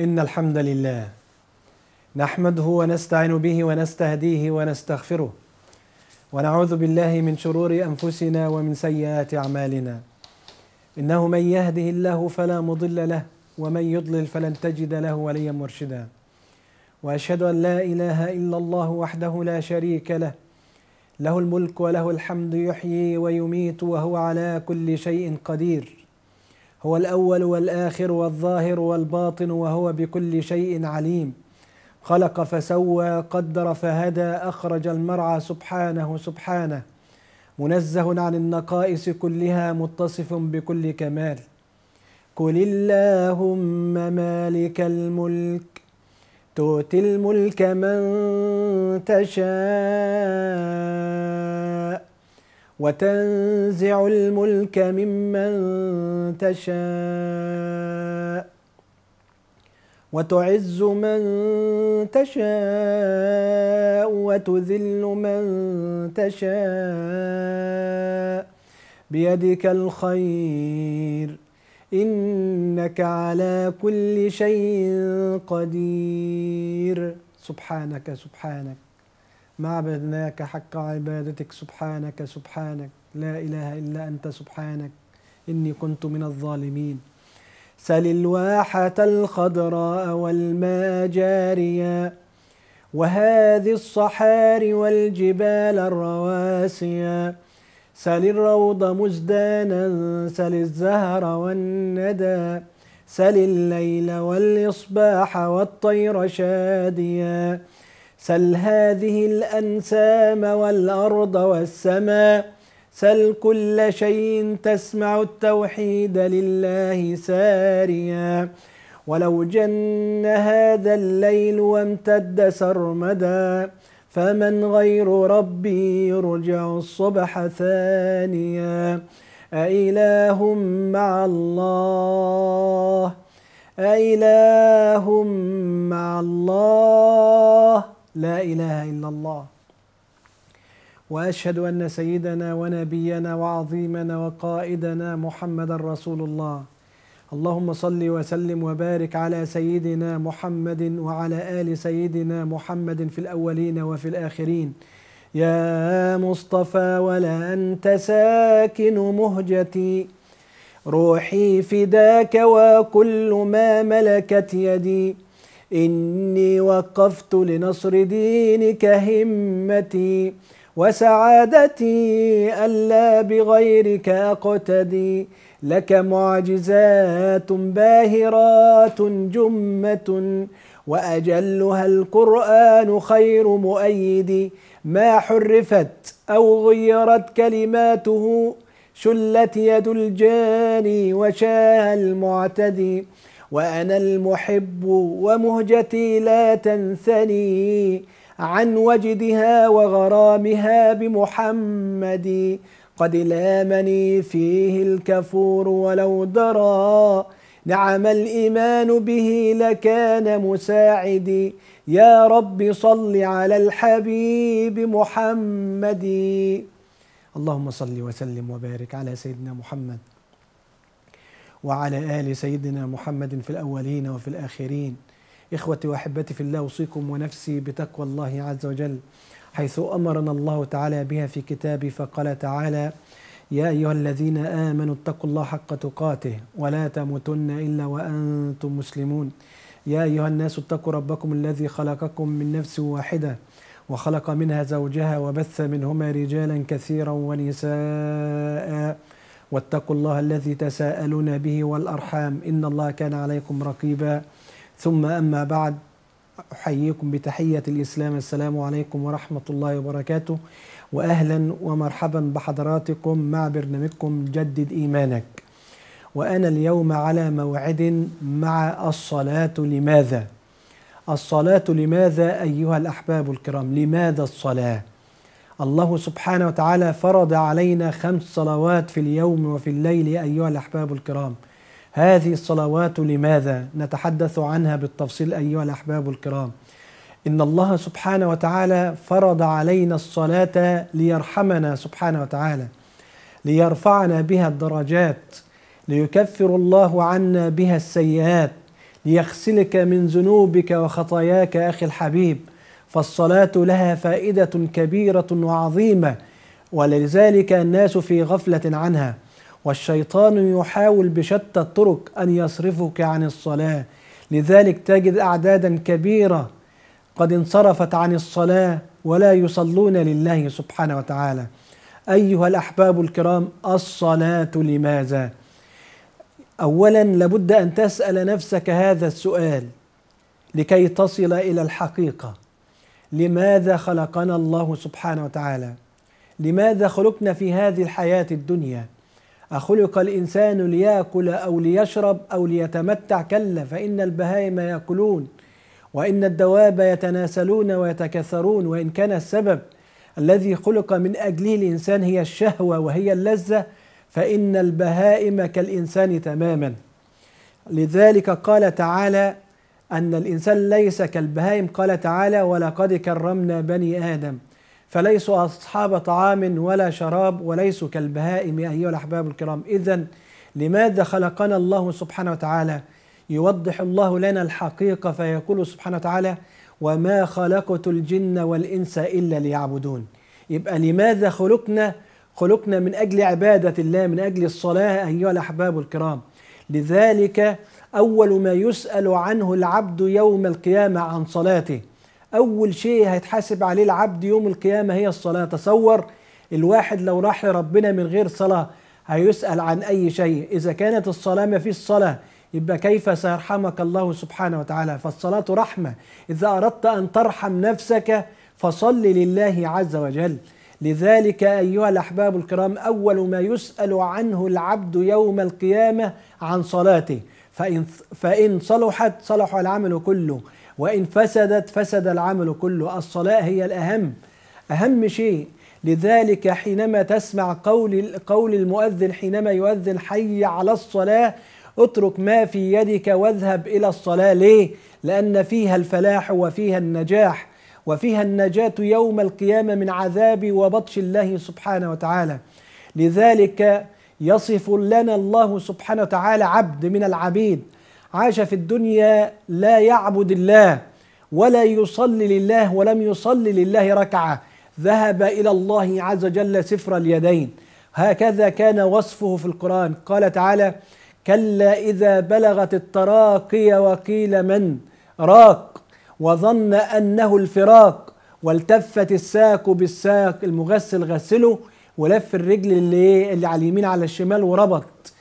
إن الحمد لله نحمده ونستعين به ونستهديه ونستغفره ونعوذ بالله من شرور أنفسنا ومن سيئات أعمالنا إنه من يهده الله فلا مضل له ومن يضلل فلن تجد له وليا مرشدا وأشهد أن لا إله إلا الله وحده لا شريك له له الملك وله الحمد يحيي ويميت وهو على كل شيء قدير هو الاول والاخر والظاهر والباطن وهو بكل شيء عليم خلق فسوى قدر فهدى اخرج المرعى سبحانه سبحانه منزه عن النقائص كلها متصف بكل كمال قل اللهم مالك الملك تؤتي الملك من تشاء وتنزع الملك ممن تشاء وتعز من تشاء وتذل من تشاء بيدك الخير انك على كل شيء قدير سبحانك سبحانك ما عبدناك حق عبادتك سبحانك سبحانك لا إله إلا أنت سبحانك إني كنت من الظالمين سل الواحة الخضراء والماء جاريا وهذه الصحاري والجبال الرواسيا سل الروض مزدانا سل الزهر والندى سل الليل والإصباح والطير شاديا سل هذه الأنسام والأرض والسماء سل كل شيء تسمع التوحيد لله ساريا ولو جن هذا الليل وامتد سرمدا فمن غير ربي يرجع الصبح ثانيا أإله مع الله أإله مع الله لا اله الا الله واشهد ان سيدنا ونبينا وعظيمنا وقائدنا محمدا رسول الله اللهم صل وسلم وبارك على سيدنا محمد وعلى ال سيدنا محمد في الاولين وفي الاخرين يا مصطفى ولا انت ساكن مهجتي روحي فداك وكل ما ملكت يدي إني وقفت لنصر دينك همتي وسعادتي ألا بغيرك أقتدي لك معجزات باهرات جمة وأجلها القرآن خير مؤيد ما حرفت أو غيرت كلماته شلت يد الجاني وشاه المعتدي وأنا المحب ومهجتي لا تنثني عن وجدها وغرامها بمحمد قد لامني فيه الكفور ولو درى نعم الإيمان به لكان مساعدي يا رب صل على الحبيب محمد اللهم صل وسلم وبارك على سيدنا محمد وعلى آل سيدنا محمد في الأولين وفي الآخرين إخوتي وأحبتي في الله أوصيكم ونفسي بتقوى الله عز وجل حيث أمرنا الله تعالى بها في كتابه فقال تعالى يا أيها الذين آمنوا اتقوا الله حق تقاته ولا تموتن إلا وأنتم مسلمون يا أيها الناس اتقوا ربكم الذي خلقكم من نفس واحدة وخلق منها زوجها وبث منهما رجالا كثيرا ونساء واتقوا الله الذي تساءلون به والأرحام إن الله كان عليكم رقيبا ثم أما بعد أحييكم بتحية الإسلام السلام عليكم ورحمة الله وبركاته وأهلا ومرحبا بحضراتكم مع برنامجكم جدد إيمانك وأنا اليوم على موعد مع الصلاة لماذا؟ الصلاة لماذا أيها الأحباب الكرام؟ لماذا الصلاة؟ الله سبحانه وتعالى فرض علينا خمس صلوات في اليوم وفي الليل يا أيها الأحباب الكرام هذه الصلوات لماذا نتحدث عنها بالتفصيل أيها الأحباب الكرام إن الله سبحانه وتعالى فرض علينا الصلاة ليرحمنا سبحانه وتعالى ليرفعنا بها الدرجات ليكفر الله عنا بها السيئات ليغسلك من ذنوبك وخطاياك أخي الحبيب فالصلاة لها فائدة كبيرة وعظيمة ولذلك الناس في غفلة عنها والشيطان يحاول بشتى الطرق أن يصرفك عن الصلاة لذلك تجد أعدادا كبيرة قد انصرفت عن الصلاة ولا يصلون لله سبحانه وتعالى أيها الأحباب الكرام الصلاة لماذا؟ أولا لابد أن تسأل نفسك هذا السؤال لكي تصل إلى الحقيقة لماذا خلقنا الله سبحانه وتعالى لماذا خلقنا في هذه الحياة الدنيا أخلق الإنسان ليأكل أو ليشرب أو ليتمتع كلا فإن البهائم يأكلون وإن الدواب يتناسلون ويتكاثرون وإن كان السبب الذي خلق من أجله الإنسان هي الشهوة وهي اللذة فإن البهائم كالإنسان تماما لذلك قال تعالى أن الإنسان ليس كالبهائم قال تعالى ولقد كرمنا بني آدم فليسوا أصحاب طعام ولا شراب وليسوا كالبهائم يا أيها الأحباب الكرام إذا لماذا خلقنا الله سبحانه وتعالى يوضح الله لنا الحقيقة فيقول سبحانه وتعالى وما خلقت الجن والإنس إلا ليعبدون يبقى لماذا خلقنا خلقنا من أجل عبادة الله من أجل الصلاة أيها الأحباب الكرام لذلك أول ما يسأل عنه العبد يوم القيامة عن صلاته أول شيء هيتحاسب عليه العبد يوم القيامة هي الصلاة تصور الواحد لو راح لربنا من غير صلاة هيسأل عن أي شيء إذا كانت الصلاة ما فيش صلاة يبقى كيف سيرحمك الله سبحانه وتعالى فالصلاة رحمة إذا أردت أن ترحم نفسك فصل لله عز وجل لذلك أيها الأحباب الكرام أول ما يسأل عنه العبد يوم القيامة عن صلاته فإن, فإن صلحت صلح العمل كله وإن فسدت فسد العمل كله الصلاة هي الأهم أهم شيء لذلك حينما تسمع قول قول المؤذن حينما يؤذن حي على الصلاة اترك ما في يدك واذهب إلى الصلاة ليه؟ لأن فيها الفلاح وفيها النجاح وفيها النجاة يوم القيامة من عذاب وبطش الله سبحانه وتعالى لذلك يصف لنا الله سبحانه وتعالى عبد من العبيد عاش في الدنيا لا يعبد الله ولا يصلي لله ولم يصلي لله ركعه ذهب الى الله عز وجل سفر اليدين هكذا كان وصفه في القران قال تعالى كلا اذا بلغت التراقي وقيل من راق وظن انه الفراق والتفت الساق بالساق المغسل غسله ولف الرجل اللي, ايه اللي على اليمين على الشمال وربط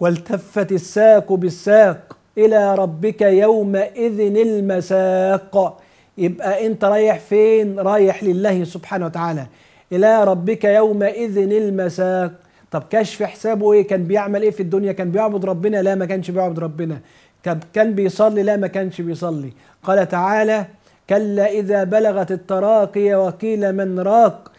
والتفت الساق بالساق إلى ربك يومئذ المساق يبقى أنت رايح فين؟ رايح لله سبحانه وتعالى إلى ربك يومئذ المساق طب كشف حسابه ايه كان بيعمل ايه في الدنيا كان بيعبد ربنا لا ما كانش بيعبد ربنا كان كان بيصلي لا ما كانش بيصلي قال تعالى كلا اذا بلغت التراقي وقيل من راق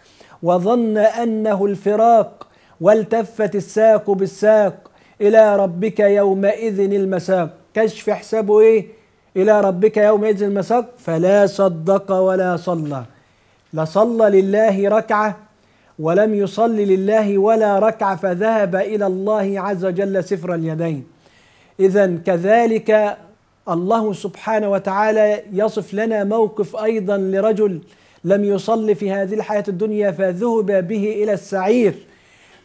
وظن أنه الفراق والتفت الساق بالساق إلى ربك يومئذ المساق كشف حسابه إيه إلى ربك يومئذ المساق فلا صدق ولا صلى لصلى لله ركعة ولم يصلي لله ولا ركعة فذهب إلى الله عز وجل سفر اليدين إذا كذلك الله سبحانه وتعالى يصف لنا موقف أيضا لرجل لم يصلي في هذه الحياة الدنيا فذهب به إلى السعير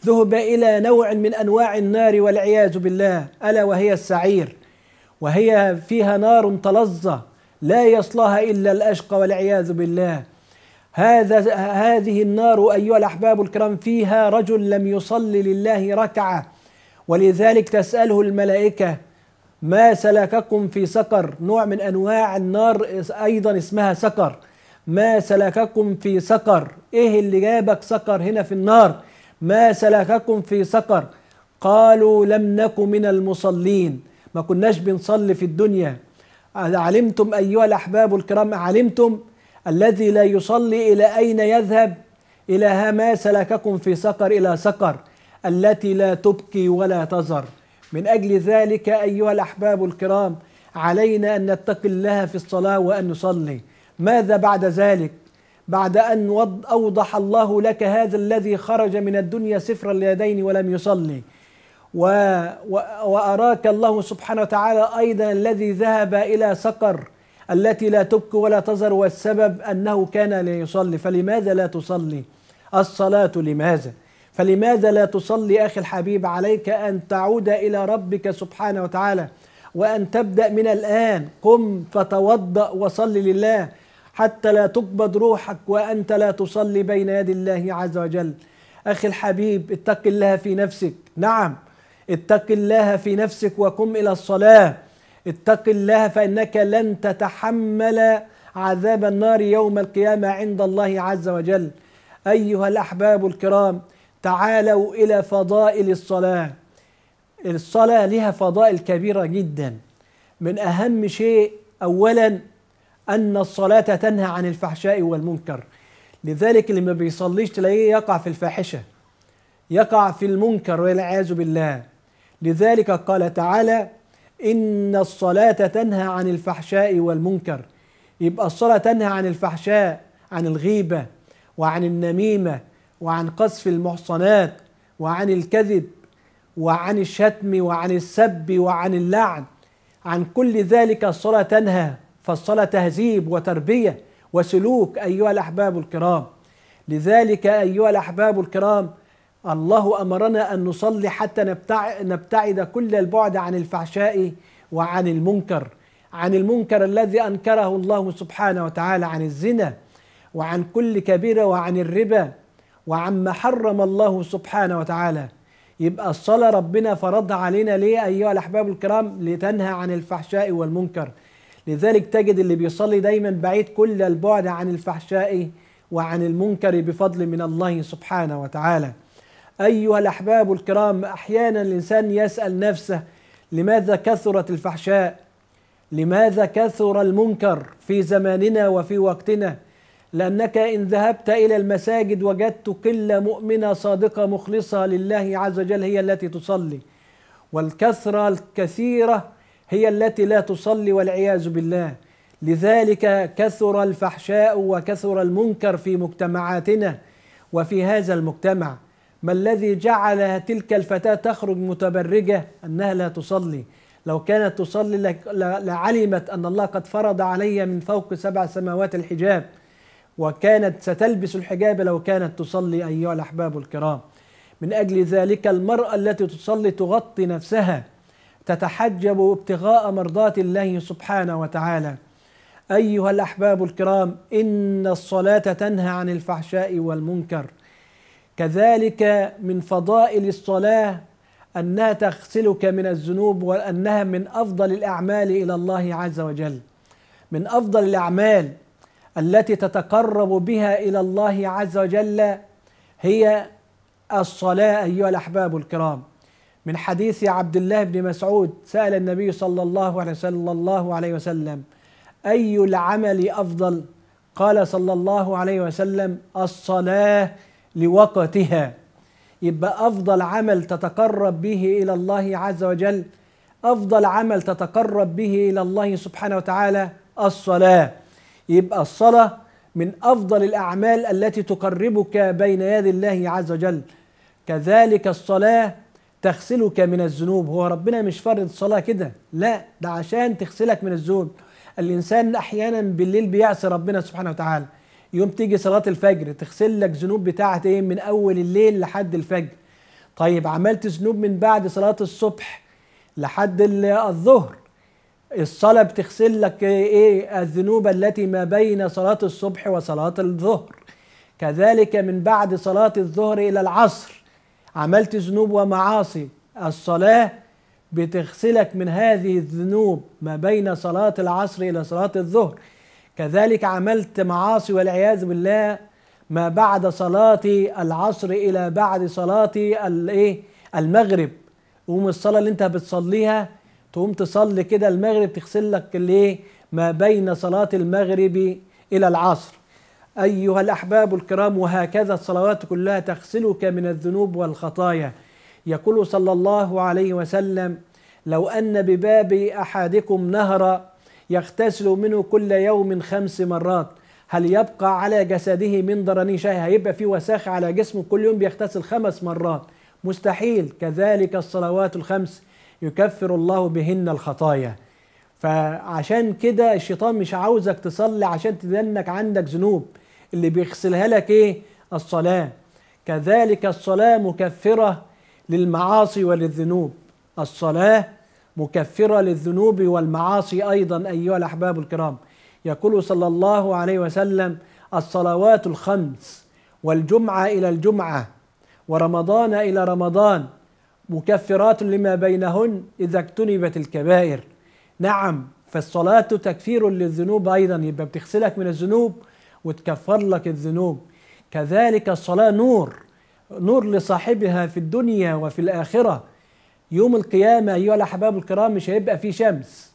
ذهب إلى نوع من أنواع النار والعياذ بالله ألا وهي السعير وهي فيها نار تلظى لا يصلاها إلا الأشقى والعياذ بالله هذا هذه النار أيها الأحباب الكرام فيها رجل لم يصلي لله ركعة ولذلك تسأله الملائكة ما سلككم في سقر نوع من أنواع النار أيضا اسمها سقر ما سلككم في سقر ايه اللي جابك سقر هنا في النار ما سلككم في سقر قالوا لم نك من المصلين ما كناش بنصلي في الدنيا علمتم ايها الاحباب الكرام علمتم الذي لا يصلي الى اين يذهب الى ما سلككم في سقر الى سقر التي لا تبكي ولا تزر من اجل ذلك ايها الاحباب الكرام علينا ان نتقي الله في الصلاه وان نصلي ماذا بعد ذلك بعد أن أوضح الله لك هذا الذي خرج من الدنيا سفر اليدين ولم يصلي و و وأراك الله سبحانه وتعالى أيضا الذي ذهب إلى سقر التي لا تبكي ولا تزر والسبب أنه كان ليصلي فلماذا لا تصلي الصلاة لماذا فلماذا لا تصلي أخي الحبيب عليك أن تعود إلى ربك سبحانه وتعالى وأن تبدأ من الآن قم فتوضأ وصل لله حتى لا تقبض روحك وأنت لا تصلي بين يدي الله عز وجل أخي الحبيب اتق الله في نفسك نعم اتق الله في نفسك وقم إلى الصلاة اتق الله فإنك لن تتحمل عذاب النار يوم القيامة عند الله عز وجل أيها الأحباب الكرام تعالوا إلى فضائل الصلاة الصلاة لها فضائل كبيرة جدا من أهم شيء أولا أن الصلاة تنهى عن الفحشاء والمنكر لذلك اللي ما بيصليش تلاقيه يقع في الفاحشة يقع في المنكر والعياذ بالله لذلك قال تعالى إن الصلاة تنهى عن الفحشاء والمنكر يبقى الصلاة تنهى عن الفحشاء عن الغيبة وعن النميمة وعن قصف المحصنات وعن الكذب وعن الشتم وعن السب وعن اللعن عن كل ذلك الصلاة تنهى فالصلاة تهذيب وتربية وسلوك أيها الأحباب الكرام لذلك أيها الأحباب الكرام الله أمرنا أن نصلي حتى نبتعد كل البعد عن الفحشاء وعن المنكر عن المنكر الذي أنكره الله سبحانه وتعالى عن الزنا وعن كل كبيرة وعن الربا وعما حرم الله سبحانه وتعالى يبقى الصلاة ربنا فرضها علينا ليه أيها الأحباب الكرام لتنهى عن الفحشاء والمنكر لذلك تجد اللي بيصلي دايما بعيد كل البعد عن الفحشاء وعن المنكر بفضل من الله سبحانه وتعالى أيها الأحباب الكرام أحيانا الإنسان يسأل نفسه لماذا كثرت الفحشاء لماذا كثر المنكر في زماننا وفي وقتنا لأنك إن ذهبت إلى المساجد وجدت كل مؤمنة صادقة مخلصة لله عز وجل هي التي تصلي والكثرة الكثيرة هي التي لا تصلي والعياذ بالله لذلك كثر الفحشاء وكثر المنكر في مجتمعاتنا وفي هذا المجتمع ما الذي جعل تلك الفتاة تخرج متبرجة أنها لا تصلي لو كانت تصلي لعلمت أن الله قد فرض عليها من فوق سبع سماوات الحجاب وكانت ستلبس الحجاب لو كانت تصلي أيها الأحباب الكرام من أجل ذلك المرأة التي تصلي تغطي نفسها تتحجب ابتغاء مرضات الله سبحانه وتعالى ايها الاحباب الكرام ان الصلاه تنهى عن الفحشاء والمنكر كذلك من فضائل الصلاه انها تغسلك من الذنوب وانها من افضل الاعمال الى الله عز وجل من افضل الاعمال التي تتقرب بها الى الله عز وجل هي الصلاه ايها الاحباب الكرام من حديث عبد الله بن مسعود سأل النبي صلى الله عليه صلى الله عليه وسلم أي العمل أفضل؟ قال صلى الله عليه وسلم الصلاة لوقتها يبقى أفضل عمل تتقرب به إلى الله عز وجل أفضل عمل تتقرب به إلى الله سبحانه وتعالى الصلاة يبقى الصلاة من أفضل الأعمال التي تقربك بين يدي الله عز وجل كذلك الصلاة تغسلك من الذنوب هو ربنا مش فرض صلاة كده لا ده عشان تغسلك من الذنوب الإنسان أحيانا بالليل بيعصي ربنا سبحانه وتعالى يوم تيجي صلاة الفجر تغسل لك ذنوب بتاعت إيه من أول الليل لحد الفجر طيب عملت ذنوب من بعد صلاة الصبح لحد الظهر الصلاة بتغسل لك إيه الذنوب التي ما بين صلاة الصبح وصلاة الظهر كذلك من بعد صلاة الظهر إلى العصر عملت ذنوب ومعاصي الصلاة بتغسلك من هذه الذنوب ما بين صلاة العصر إلى صلاة الظهر كذلك عملت معاصي والعياذ بالله ما بعد صلاة العصر إلى بعد صلاة الإيه المغرب قوم الصلاة اللي أنت بتصليها تقوم تصلي كده المغرب تغسل لك الإيه ما بين صلاة المغرب إلى العصر أيها الأحباب الكرام وهكذا الصلوات كلها تغسلك من الذنوب والخطايا يقول صلى الله عليه وسلم لو أن بباب أحدكم نهرا يغتسل منه كل يوم خمس مرات هل يبقى على جسده من ضرني شيء هيبقى في وساخ على جسمه كل يوم بيغتسل خمس مرات مستحيل كذلك الصلوات الخمس يكفر الله بهن الخطايا فعشان كده الشيطان مش عاوزك تصلي عشان تدنك عندك ذنوب اللي بيغسلها لك ايه الصلاة كذلك الصلاة مكفرة للمعاصي وللذنوب الصلاة مكفرة للذنوب والمعاصي أيضا أيها الأحباب الكرام يقول صلى الله عليه وسلم الصلوات الخمس والجمعة إلى الجمعة ورمضان إلى رمضان مكفرات لما بينهن إذا اجتنبت الكبائر نعم فالصلاة تكفير للذنوب أيضا يبقى بتغسلك من الذنوب وتكفر لك الذنوب كذلك الصلاة نور نور لصاحبها في الدنيا وفي الآخرة يوم القيامة أيها الأحباب الكرام مش هيبقى فيه شمس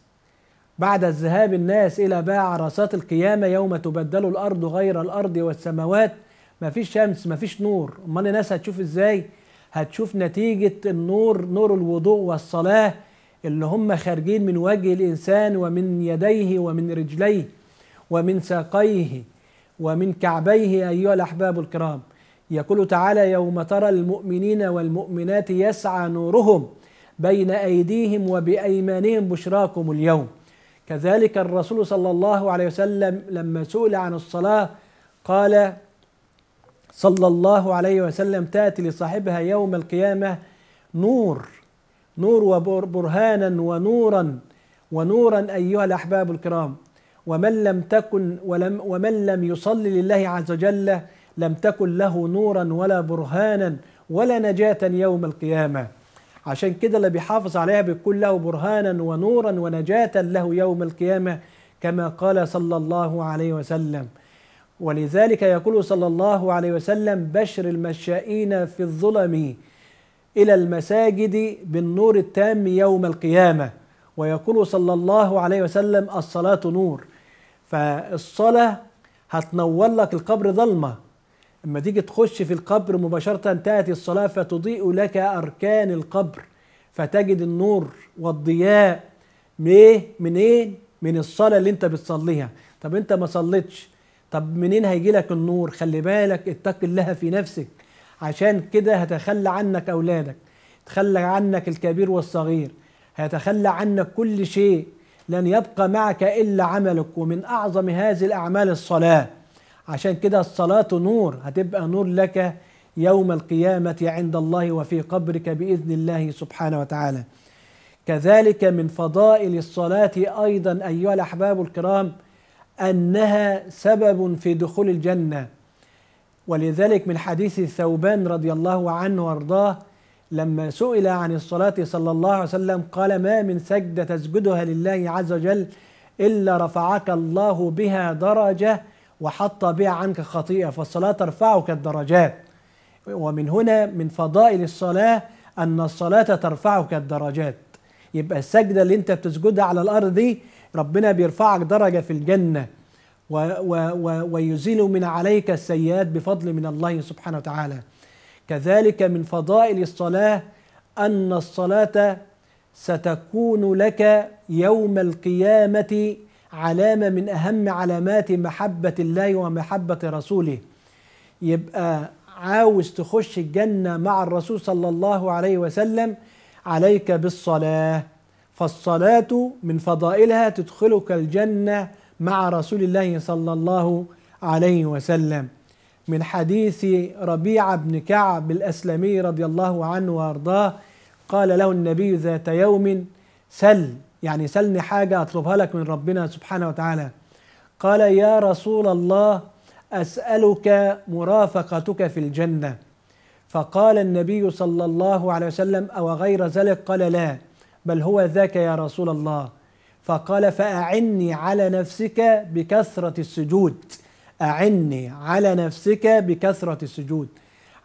بعد الذهاب الناس إلى باع عرصات القيامة يوم تبدل الأرض غير الأرض والسماوات ما فيش شمس ما فيش نور أمال الناس هتشوف إزاي هتشوف نتيجة النور نور الوضوء والصلاة اللي هم خارجين من وجه الإنسان ومن يديه ومن رجليه ومن ساقيه ومن كعبيه أيها الأحباب الكرام يقول تعالى يوم ترى المؤمنين والمؤمنات يسعى نورهم بين أيديهم وبأيمانهم بشراكم اليوم كذلك الرسول صلى الله عليه وسلم لما سئل عن الصلاة قال صلى الله عليه وسلم تأتي لصاحبها يوم القيامة نور نور وبرهانا ونورا ونورا أيها الأحباب الكرام ومن لم تكن ولم ومن لم يصلي لله عز وجل لم تكن له نورا ولا برهانا ولا نجاة يوم القيامة عشان كده اللي بيحافظ عليها بيكون له برهانا ونورا ونجاة له يوم القيامة كما قال صلى الله عليه وسلم ولذلك يقول صلى الله عليه وسلم بشر المشائين في الظلم إلى المساجد بالنور التام يوم القيامة ويقول صلى الله عليه وسلم الصلاة نور فالصلاة هتنور لك القبر ظلمة لما تيجي تخش في القبر مباشرة تأتي الصلاة فتضيء لك أركان القبر فتجد النور والضياء ليه منين من الصلاة اللي انت بتصليها طب انت ما صليتش طب منين هيجي لك النور خلي بالك اتق الله في نفسك عشان كده هتخلى عنك أولادك تخلى عنك الكبير والصغير هيتخلى عنك كل شيء لن يبقى معك إلا عملك ومن أعظم هذه الأعمال الصلاة عشان كده الصلاة نور هتبقى نور لك يوم القيامة عند الله وفي قبرك بإذن الله سبحانه وتعالى كذلك من فضائل الصلاة أيضا أيها الأحباب الكرام أنها سبب في دخول الجنة ولذلك من حديث ثوبان رضي الله عنه وارضاه لما سئل عن الصلاة صلى الله عليه وسلم قال ما من سجدة تسجدها لله عز وجل إلا رفعك الله بها درجة وحط بها عنك خطيئة فالصلاة ترفعك الدرجات ومن هنا من فضائل الصلاة أن الصلاة ترفعك الدرجات يبقى السجدة اللي أنت بتسجدها على الأرض دي ربنا بيرفعك درجة في الجنة و و و ويزيل من عليك السيئات بفضل من الله سبحانه وتعالى كذلك من فضائل الصلاة أن الصلاة ستكون لك يوم القيامة علامة من أهم علامات محبة الله ومحبة رسوله يبقى عاوز تخش الجنة مع الرسول صلى الله عليه وسلم عليك بالصلاة فالصلاة من فضائلها تدخلك الجنة مع رسول الله صلى الله عليه وسلم من حديث ربيعة بن كعب الأسلمي رضي الله عنه وأرضاه قال له النبي ذات يوم سل يعني سلني حاجة أطلبها لك من ربنا سبحانه وتعالى قال يا رسول الله أسألك مرافقتك في الجنة فقال النبي صلى الله عليه وسلم أو غير ذلك قال لا بل هو ذاك يا رسول الله فقال فأعني على نفسك بكثرة السجود أعني على نفسك بكثرة السجود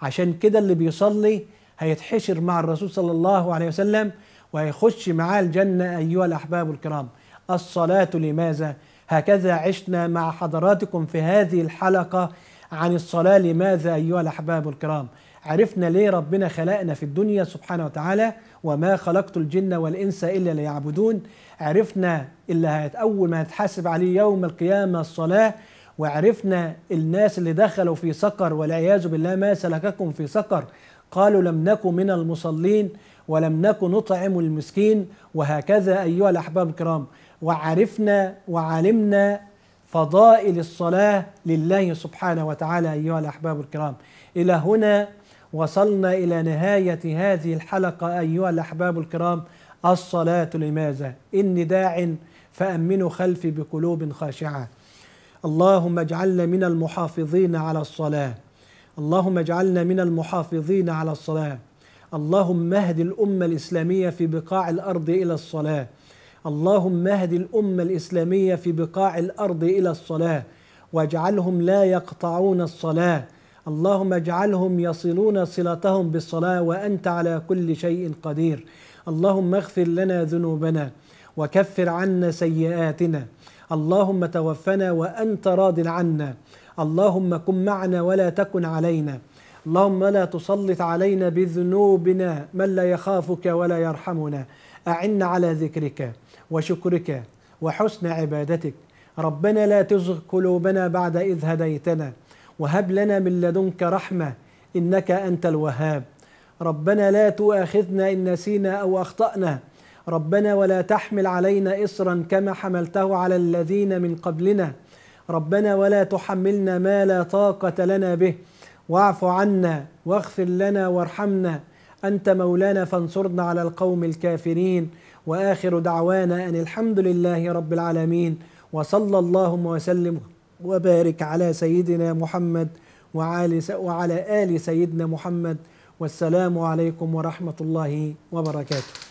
عشان كده اللي بيصلي هيتحشر مع الرسول صلى الله عليه وسلم ويخش معاه الجنة أيها الأحباب الكرام الصلاة لماذا؟ هكذا عشنا مع حضراتكم في هذه الحلقة عن الصلاة لماذا أيها الأحباب الكرام عرفنا ليه ربنا خلقنا في الدنيا سبحانه وتعالى وما خلقت الجن والإنس إلا ليعبدون عرفنا اللي أول ما هتحاسب عليه يوم القيامة الصلاة وعرفنا الناس اللي دخلوا في سقر والعياذ بالله ما سلككم في سقر قالوا لم نكن من المصلين ولم نكن نطعم المسكين وهكذا أيها الأحباب الكرام وعرفنا وعلمنا فضائل الصلاة لله سبحانه وتعالى أيها الأحباب الكرام إلى هنا وصلنا إلى نهاية هذه الحلقة أيها الأحباب الكرام الصلاة لماذا؟ إني داع فأمنوا خلفي بقلوب خاشعة اللهم اجعلنا من المحافظين على الصلاة اللهم اجعلنا من المحافظين على الصلاة اللهم اهد الأمة الإسلامية في بقاع الأرض إلى الصلاة اللهم اهد الأمة الإسلامية في بقاع الأرض إلى الصلاة واجعلهم لا يقطعون الصلاة اللهم اجعلهم يصلون صلتهم بالصلاة وأنت على كل شيء قدير اللهم اغفر لنا ذنوبنا وكفر عنا سيئاتنا اللهم توفنا وأنت راض عنا اللهم كن معنا ولا تكن علينا اللهم لا تسلط علينا بذنوبنا من لا يخافك ولا يرحمنا أعنا على ذكرك وشكرك وحسن عبادتك ربنا لا تزغ قلوبنا بعد إذ هديتنا وهب لنا من لدنك رحمة إنك أنت الوهاب ربنا لا تؤاخذنا إن نسينا أو أخطأنا ربنا ولا تحمل علينا إصرا كما حملته على الذين من قبلنا ربنا ولا تحملنا ما لا طاقة لنا به واعف عنا واغفر لنا وارحمنا أنت مولانا فانصرنا على القوم الكافرين وآخر دعوانا أن الحمد لله رب العالمين وصلى اللهم وسلم وبارك على سيدنا محمد وعلى وعلى آل سيدنا محمد والسلام عليكم ورحمة الله وبركاته